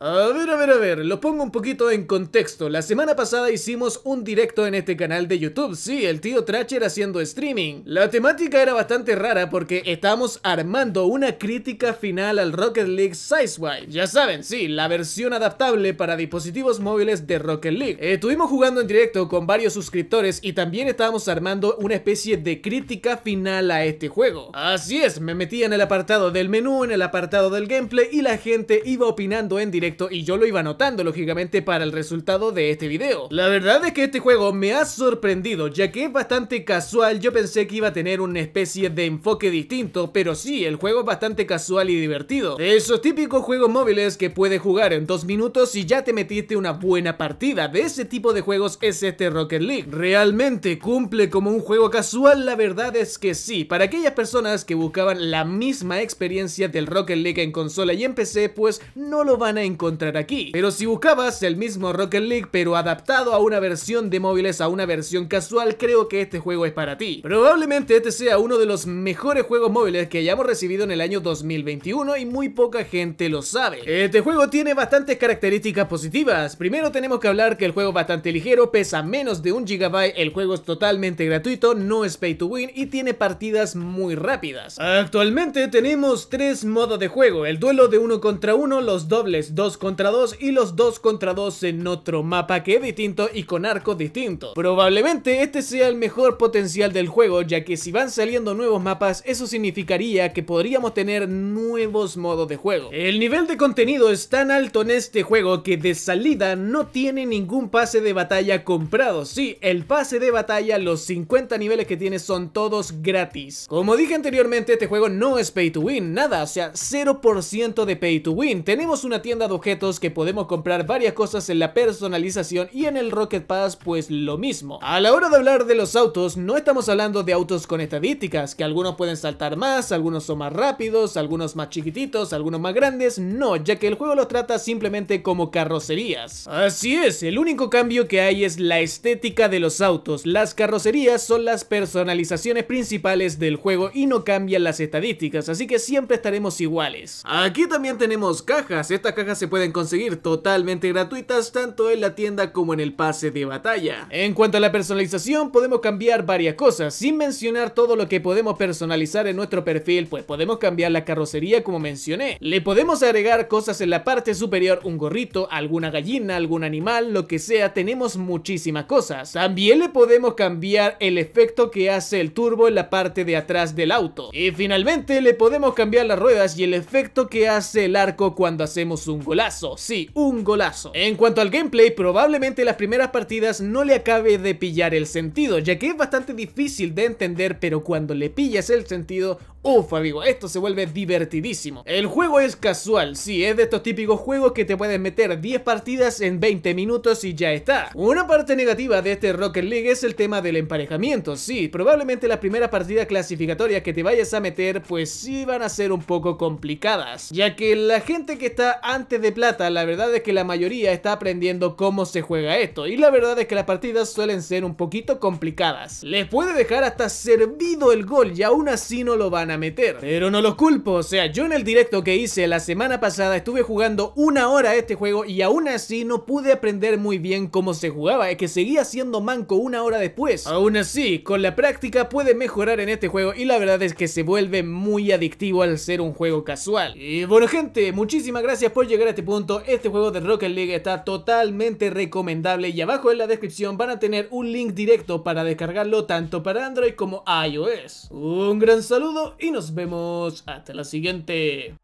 A ver, a ver, a ver, lo pongo un poquito en contexto. La semana pasada hicimos un directo en este canal de YouTube. Sí, el tío Tracher haciendo streaming. La temática era bastante rara porque estamos armando una crítica final al Rocket League Size-Wide Ya saben, sí, la versión adaptable para dispositivos móviles de Rocket League. Eh, estuvimos jugando en directo con varios suscriptores y también estábamos armando una especie de crítica final a este juego. Así es, me metí en el apartado del menú, en el apartado del gameplay y la gente iba opinando en directo y yo lo iba notando lógicamente para el resultado de este video. La verdad es que este juego me ha sorprendido ya que es bastante casual, yo pensé que iba a tener una especie de enfoque distinto, pero sí, el juego es bastante casual y divertido. esos típicos juegos móviles que puedes jugar en dos minutos y ya te metiste una buena partida, de ese tipo de juegos es este Rocket League. ¿Realmente cumple como un juego casual? La verdad es que sí, para aquellas personas que buscaban la misma experiencia del Rocket League en consola y en PC, pues no lo van a encontrar encontrar aquí. Pero si buscabas el mismo Rocket League pero adaptado a una versión de móviles, a una versión casual, creo que este juego es para ti. Probablemente este sea uno de los mejores juegos móviles que hayamos recibido en el año 2021 y muy poca gente lo sabe. Este juego tiene bastantes características positivas. Primero tenemos que hablar que el juego es bastante ligero, pesa menos de un gigabyte, el juego es totalmente gratuito, no es pay to win y tiene partidas muy rápidas. Actualmente tenemos tres modos de juego, el duelo de uno contra uno, los dobles dos contra 2 y los 2 contra 2 en otro mapa que es distinto y con arcos distintos. Probablemente este sea el mejor potencial del juego, ya que si van saliendo nuevos mapas, eso significaría que podríamos tener nuevos modos de juego. El nivel de contenido es tan alto en este juego que de salida no tiene ningún pase de batalla comprado. Sí, el pase de batalla, los 50 niveles que tiene son todos gratis. Como dije anteriormente, este juego no es pay to win, nada, o sea, 0% de pay to win. Tenemos una tienda de objetos que podemos comprar varias cosas en la personalización y en el Rocket Pass pues lo mismo. A la hora de hablar de los autos, no estamos hablando de autos con estadísticas, que algunos pueden saltar más, algunos son más rápidos, algunos más chiquititos, algunos más grandes, no, ya que el juego los trata simplemente como carrocerías. Así es, el único cambio que hay es la estética de los autos, las carrocerías son las personalizaciones principales del juego y no cambian las estadísticas, así que siempre estaremos iguales. Aquí también tenemos cajas, estas cajas se pueden conseguir totalmente gratuitas tanto en la tienda como en el pase de batalla. En cuanto a la personalización, podemos cambiar varias cosas, sin mencionar todo lo que podemos personalizar en nuestro perfil, pues podemos cambiar la carrocería como mencioné. Le podemos agregar cosas en la parte superior, un gorrito, alguna gallina, algún animal, lo que sea, tenemos muchísimas cosas. También le podemos cambiar el efecto que hace el turbo en la parte de atrás del auto. Y finalmente le podemos cambiar las ruedas y el efecto que hace el arco cuando hacemos un golazo, sí, un golazo. En cuanto al gameplay, probablemente las primeras partidas no le acabe de pillar el sentido, ya que es bastante difícil de entender, pero cuando le pillas el sentido, uff amigo, esto se vuelve divertidísimo. El juego es casual, sí, es de estos típicos juegos que te puedes meter 10 partidas en 20 minutos y ya está. Una parte negativa de este Rocket League es el tema del emparejamiento, sí, probablemente las primeras partidas clasificatorias que te vayas a meter, pues sí van a ser un poco complicadas, ya que la gente que está antes de plata, la verdad es que la mayoría está aprendiendo cómo se juega esto y la verdad es que las partidas suelen ser un poquito complicadas. Les puede dejar hasta servido el gol y aún así no lo van a meter. Pero no los culpo, o sea, yo en el directo que hice la semana pasada estuve jugando una hora este juego y aún así no pude aprender muy bien cómo se jugaba, es que seguía siendo manco una hora después. Aún así, con la práctica puede mejorar en este juego y la verdad es que se vuelve muy adictivo al ser un juego casual. Y bueno gente, muchísimas gracias por llegar este punto, este juego de Rocket League está totalmente recomendable y abajo en la descripción van a tener un link directo para descargarlo tanto para Android como iOS. Un gran saludo y nos vemos hasta la siguiente.